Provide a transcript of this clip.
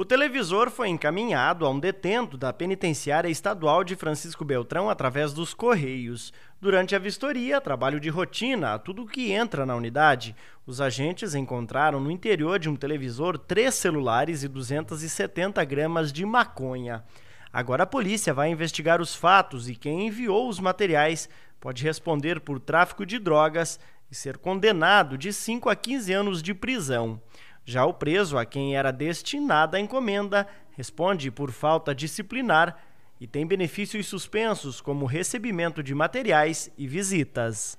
O televisor foi encaminhado a um detento da Penitenciária Estadual de Francisco Beltrão através dos Correios. Durante a vistoria, trabalho de rotina a tudo que entra na unidade, os agentes encontraram no interior de um televisor três celulares e 270 gramas de maconha. Agora a polícia vai investigar os fatos e quem enviou os materiais pode responder por tráfico de drogas e ser condenado de 5 a 15 anos de prisão. Já o preso, a quem era destinada a encomenda, responde por falta disciplinar e tem benefícios suspensos, como recebimento de materiais e visitas.